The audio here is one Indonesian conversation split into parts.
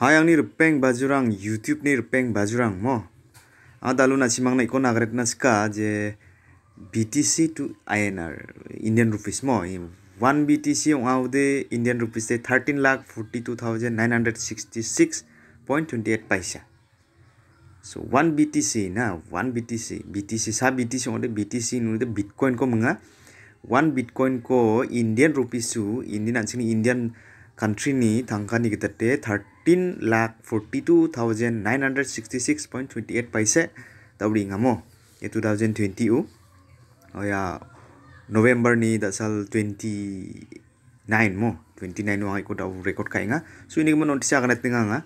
हाय आंनि रुपें बाजुरां युट्युबनि रुपें बाजुरां म आदालुना सिमांनायखौ नागरेदना सिखा जे B T C to I N R Indian rupees म वान बि टि सि आउँदै इन्डियान रुपिस चाहिँ thirteen lakh forty two thousand nine hundred sixty six point twenty eight paisa सो वान बि टि सि होइन वान बि टि सि बि टि सि सा बि T C आउँदै बि टि सि नुहुँदै बिटकोइनको मङ्गा वान बिटकोइनको इन्डियान रुपिस छु इन्डियन आन्सिङ Indian Country ni thangka ni 13 lakh 42966.28 paise tawri ngamo ye 2020 u oh, ya november ni dasal 29 mo 29 wangai ikut au record nga so ini mo notice akan tinga nga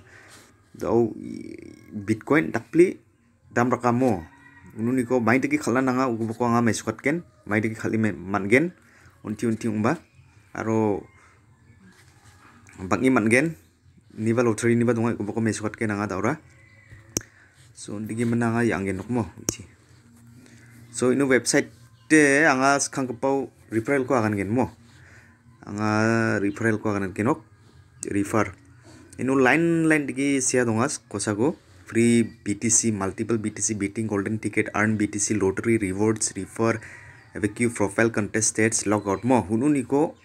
daw bitcoin dakpli dam rakamo ununi ko mai teki khala nanga ugu ko nga mesukat ken mai teki khali gen unti unti umba aro bangi man gen ni ba lottery ni ba dongai ko ko me shot ke nanga daura so digi mananga yang gen nokmo chi so inu website te anga skang ko referral ko agan gen mo anga referral ko agan gen nok refer inu line line digi sia dongas kosago free btc multiple btc beating golden ticket earn btc lottery rewards refer have a queue profile contest states log out mo hununiko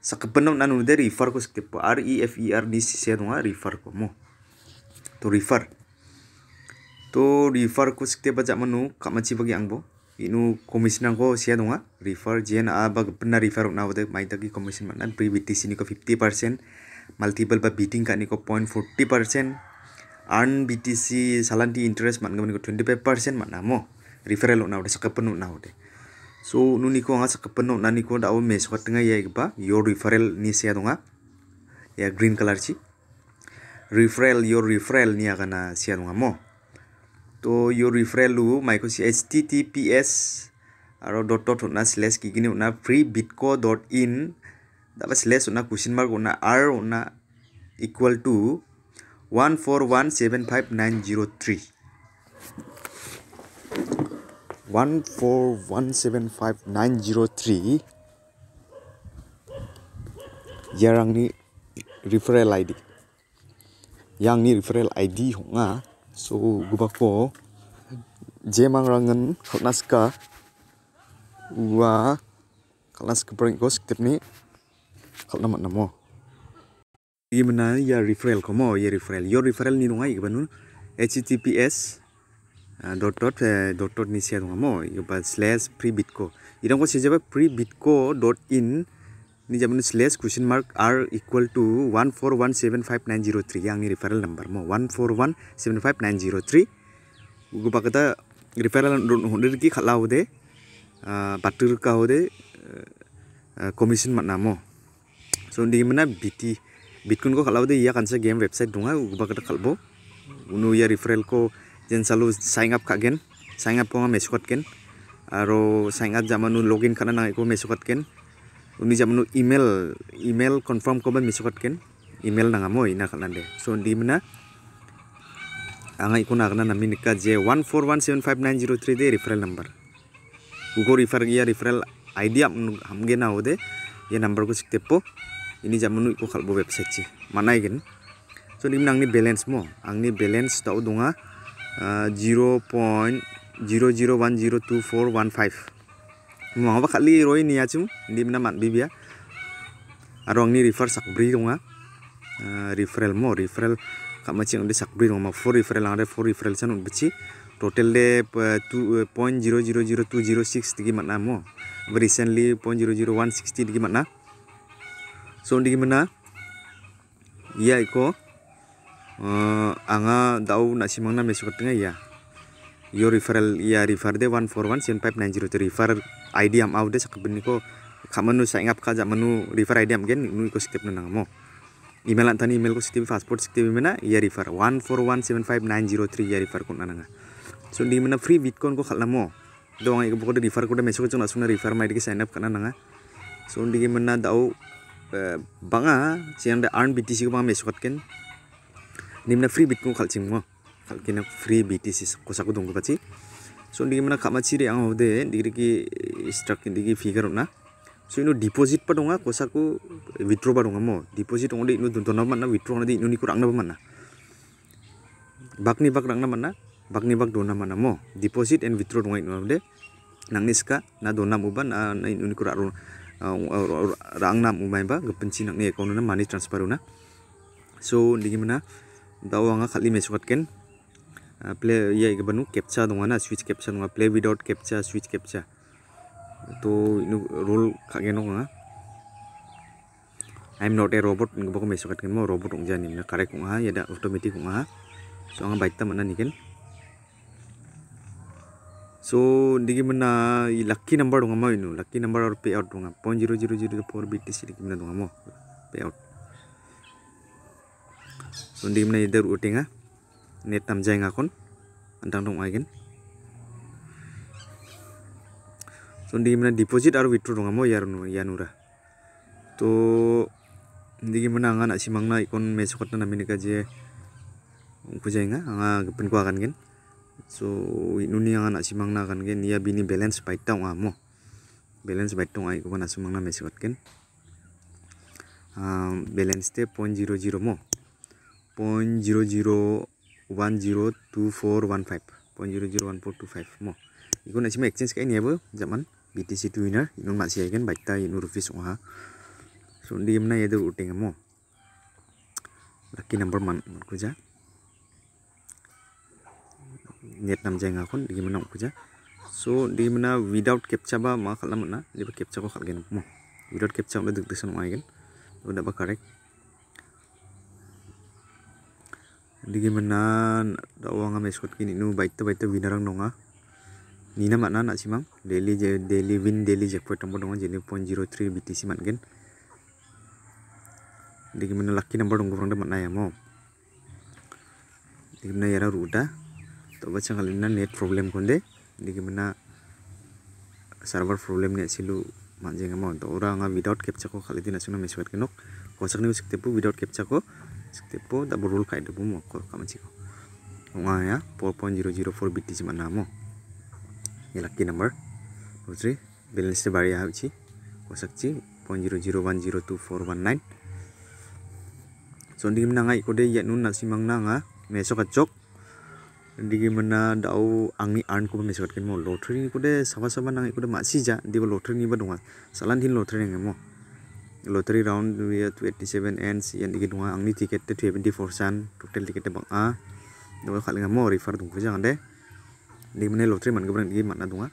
sakapanam nanu de refer ko skip r e f e r d c se nga anu refer ko mo to refer to refer ko skip ba jak manu kak maci bagi ang bo inu komisi anu nang ko se nga refer jen a bag pena refer na mai tagi komisi man nan pre ni ko 50% multiple ba bidding ka ni ko 0.40% earn btc salanti interest man ngam ni ko 25% man na mo referral na bodai sakapanu na so nuni ko angasa kapano nani ko dawo mes ko tengai ya iba your referral ni siya dunga ya green color chi referral your referral ni aga na siya dunga mo to your referral lu maiko si https aro dot dot na slash ki gini na free bitco dot in dapat slash na question mark na r na equal to one four one seven five nine zero three three. yang ni referral ID yang ni referral ID honga so gua ko jemang rangan naska wa kelas ke prank ghost tip ni kal nama nama gimana ya referral kamu? ya referral your referral ni nungai ke banun https dot dot uh, dot dot ni siya tungamo yung slash pre bitco irang ko siya jabe pre bitco dot in ni jamun slash question mark r equal to one four one seven five nine zero three yang ni referral number mo one four one seven five nine zero three gupa kita referral hundred ki khala hode batur ka hode commission mat namo so di mana bt bitcoin ko khala hode iya kansa game website dunga gupa kita khalbo unu ya referral ko jen selalu sign up kagen sign up ponga mesukat ken aro sign up zaman nu login karena nang iku mesukat ken Ini zaman nu email email confirm koba mesukat ken email nang amoi ina kalan deh, so di mana angai kuna nang nami nika j three de referral number ugo refer gi iya referral id am hamge na ode ya number ku sikte po ini zaman nu ikut kalbu website ci mana igen so di mana ni balance mo angni balance tau dunga zero mau apa kali roy ni acum di mana mat ya arong ni refer sakbri dong ya referral mau referral kak macam udah sakbri dong mau for referral ada for referral sana udah beci total de two uh, point zero zero zero two zero six di mana mo recently point zero zero one sixty di mana so di mana ya iko Eh, anga dau na simang na mesuk tengah ya yo referral ya refer de 141 sin pipe 903 refer id am au de sakben ko kamanu sa ingap ka menu refer id am gen nu ko skip na mo. email antani email ko skip passport skip mena ya refer three ya refer ko nananga so di mena free bitcoin ko mo. Do khalamo doang ik de refer ko de mesuk jong asuna refer mai de sign up kana nanga so di mena dau eh, banga siang de earn btc ko bang mesuk ken nimna free bit ko khalching mo khalkina free btc kosaku dongko pachi so digi mana kamachi re ang hode digi ki struck digi figure na so ino deposit pa donga kosaku withdraw pa donga mo deposit ong ino dunton man na withdraw na di ino ni kurang na ba man na bakni bak rang na man na bakni bak dona man na mo deposit and withdraw donga ino hode nang niska na dona mo ba na ino ni kurang uh, rang na mo ba gepenci ni account na money transfer na so digi mana dao anga khali me sukat ken play ya ga banu captcha dong na switch captcha dong play without captcha switch captcha to inu rule ka ge nong I'm not a robot nggak me sukat ken mo robot dong jani na correct ong ha ya da automatic ha so anga baik ta mana ni ken so digi mana i lucky number dong mau inu lucky number or payout dong 0.0004 BTC digi mana dong mo payout undi mana ider utinga net tam nga kon antang dong aigen. undi mana deposit aru withdraw dong amo yar nu yanura to ndigi mna na si mangna ikon mesokot na namini Ungku ku jenga anga gepen ko akan gen so inuni anga si mangna akan gen ia bini balance baik tau amo balance baik tau ai ko na simangna mesokot gen ah, balance te zero mo point zero zero one zero two four one five point zero zero one four two five mo ikon asim exchange kai niabo zaman BTC to winner inon masih agen baik ta inur fis oha so diem na yedo ya uting mo lucky number man kuja net nam jeng akon diem na kuja so diem na without captcha ba ma kalam na diem captcha ko kalgen mo without captcha udah deg desan mo agen udah ba ligi mana da wanga me kini nu baita baita winarang nonga nina mana nak simang daily je daily win daily jackpot tombol nonga jadi three BTC matgen ligi mana laki number dong kurang dapat naya mo ligi mana yara ruda to baca kali net problem konde ligi mana server problem net silu manjeng mo to orang without captcha ko kali tina suna me keno, kenok kosak ni usik tepu without captcha ko tipo da burul kai da bumo ko kamanchi ko nga ya 4.004 bit jima namo ya lucky number rotri balance te bari hachi ko sakchi 0.0010249 so ndigim na ngai ko de ya nun na simang nanga ah. nga meso ka chok digi mana dau angi arn ko meso ka mo lottery ko de sama sama na ngai ko de ma si ja di lottery ni ba dunga ah. salan din lottery ngai mo lottery round we 27 ends yang igin nga ang ni ticket te 24 san total tiket te bang a dapat khaling mo refer dung ke jangan de ni mana lottery man gabran igin man adunga ah.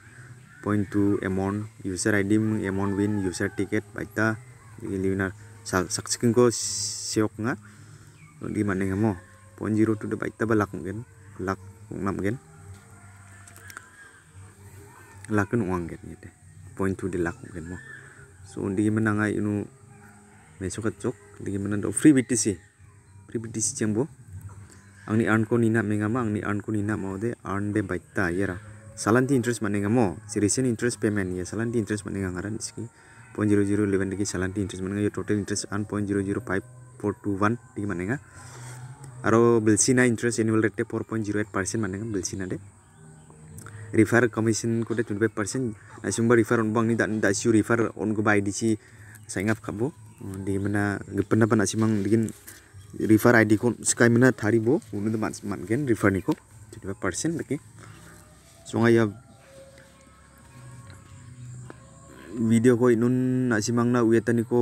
point to amount user id amount win user ticket baita di winner sak saksikin ko siok nga ah. di mana nga mo point zero to the baita balak mungkin lak nam gen lakun uang gen point to the lak mungkin mo so undi menangai sukat chok hindi kami na free BTC free BTC ang angni earn ko nina mengama angni earn ko nina mau de earn de baita yara salanti interest manenga mo recent interest payment ya salanti interest manenga ngaran iski 0.0011 di salanti interest manenga yung iya, total interest earn di man manenga aro bilsina interest annual rate 4.08% manenga bilsina de refer commission ko de 25% sumba rifar on bang ni dak dak siu river on go bai di si ngap kabo oh, di mana gependa pana simang digin rifar id ko sky mana thari bo unu de mans man gen rifar ni ko 25% lagi ya video ko inun asimang na ueta ni ko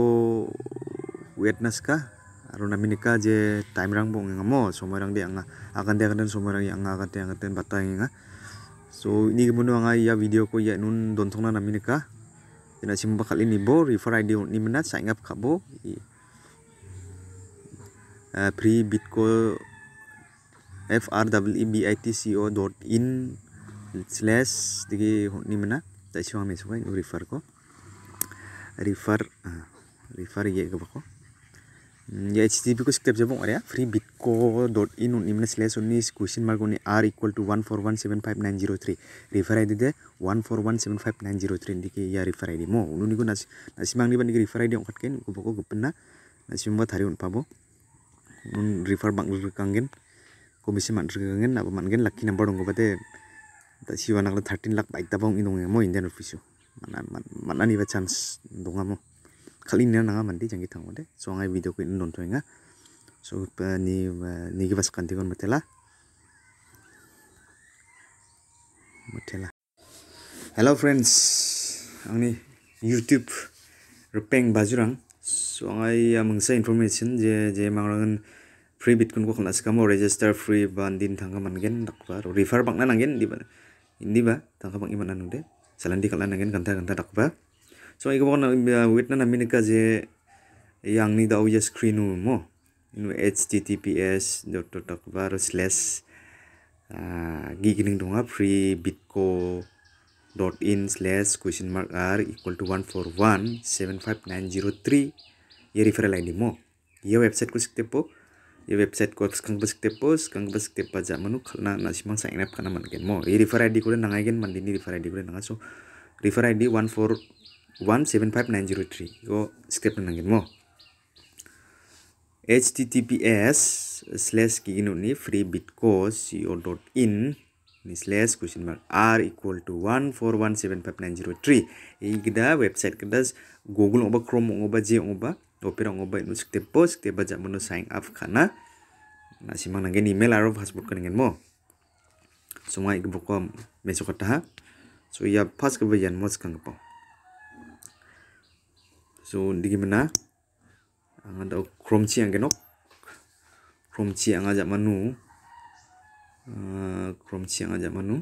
wetness ka aru na minika je time rang bong ngamo somorang de anga akan de akan somorang yang anga akan de akan batang nga so ini gimana anga ya video ko ya nun dontong na namin ka ina sim bakal ini bo refer id ni menat sign up bo free bitco frwebitco.in slash digi ni mena tai siwa me suka refer ko refer ah, refer ye ko ya HTTP ku skip jabung area free bitcoin dot in un imna slash question mark r equal to 1417903 refer id de 1417903 ndike ya refer id mo unu niku nas nasimang ni bandi refer id ong kat ken ku boko gupna nasimang bat hari un pabo un refer bank ru kangen ku misi man ru kangen apa man gen laki number dong ku bate tasi wanak le 13 lakh baik tabong indong ngemo indian official mana mana ni ba chance dong ngamo kali ini nanga mandi jangan kita ode so video ku ini nontonnya ya so nih ni kita kan digon matela matela hello friends angni youtube rupeng bajurang Soalnya ya mengsa information je je mangrangan free bitcoin ko khona kamu register free banding tangga thanga tak baru refer bangna nangen ini ba tangga bank iman Selain kalian kala nangen ganteng tak baru so ego bona witna na uh, minika je yang ni da uja screen mo inu https dot dot dot baro slash uh, gigining donga free bitco dot in slash question mark r equal to one one four seven five nine zero three 14175903 ये referral ID मो ये वेबसाइट को सकते kung ये वेबसाइट को kung बस सकते पो स्कंग बस सकते पा जा मनु खलना नासिमंग साइन अप करना मन के मो ये रेफर आईडी को referral मंदिनी रेफर आईडी को so referral di one four 175903 go script nang mo https slash ki ginu ni free bitcoin co dot in ni slash question mark r equal to 1415903 ini kita website kita google ngoba chrome ngoba j ngoba opera ngoba itu script po script baca menu sign up karena masih mang nangin email aro password kan mo semua ikut buka besok kata so ia ya, pas kebayan mo sekarang po so digi mena anga chrome chi ang genok chi anga aja manu ah, chi anga aja manu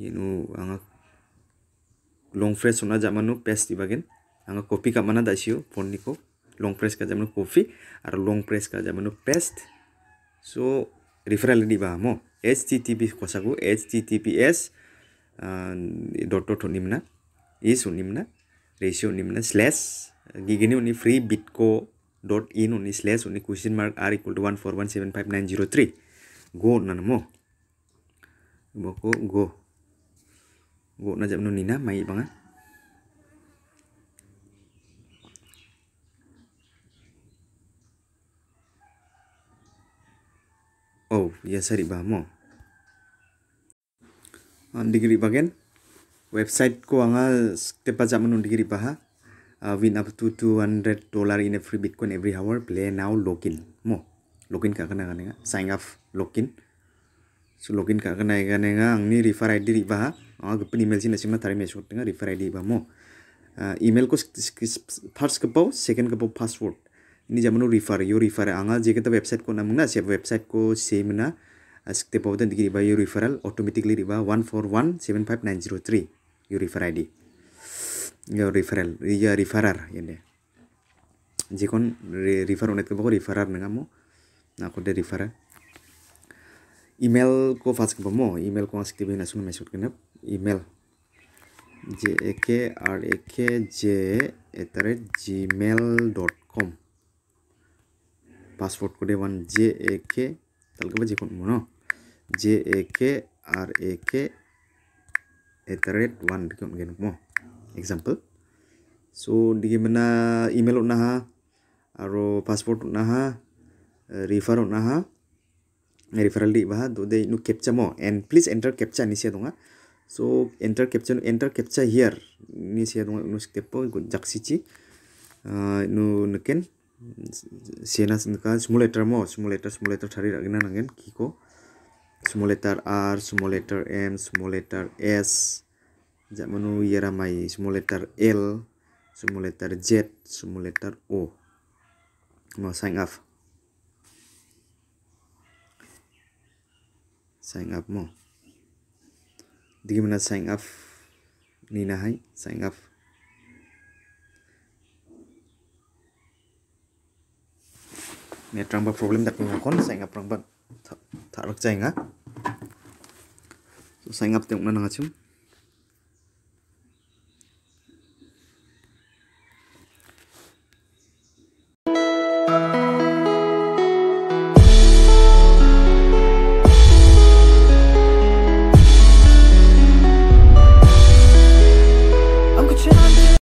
yenu ang long press ona aja manu paste bagian anga copy ka mana dasio phone niko long press ka jamanu copy ar long press ka jamanu paste so referral di ba mo http kosaku https ah, dot dot nimna is nimna ratio ni mana slash gigi ni unik free bitco dot in unik slash unik question mark r equal to one four one seven five nine zero three go nana mo boko go go naja menu nina mai banga ah. oh ya sari bahamo Degree bagian website को step बाजाबमोन उन्दैगिरिबाहा win up to two hundred dollar in every free bitcoin every hour play now login मो login खाखानागा sign up login सो login खाखानागा आंनि refer ID रिबाहा आङो इमेल से नारे मेसेज हरदों रिफर आईडी बा मो को फार्स्ट गोबाव सेकेन्ड गोबाव पासवर्ड निजामनो रिफर यो रिफर आङो जेकेटा वेबसाइट को मोना से वेबसाइटखौ सेमना स्टेपाव दोनगिरिबा यो रिफरेल वन रिबा one four one nine zero three Yuri refer id your Iya your referrer ini jikon refer unet kebako referrer nengamu nah kode referrer email ko fast ke bomo email ko ngasih tiba nasun mesut kenap email j e k r e k j at e e gmail dot com password de one j e k tal ke jikon kon mono j e k r e k iterate one become mungkin mo. example so di mana email utna ha aro passport utna ha eh, refer utna eh, referral di bah do deh nu captcha mo and please enter captcha ni sih dongga. so enter captcha enter captcha here ni sih dongga, nu step po jaksi chi ah, nu neken sienna nuka small letter mo small letter small letter thari ragina nangen kan, kiko small letter R, small letter M, small letter S, menui Yaramai, small letter L, small letter Z, small letter O. Mau sign up. Sign up mau. Di mana sign up? Nina hai, sign up. Ini ba problem tak punya kon sign up rang ba. Tak tak rak sign up ᱛᱮ ᱚᱱᱟ ᱱᱟᱜᱟᱪᱷᱩ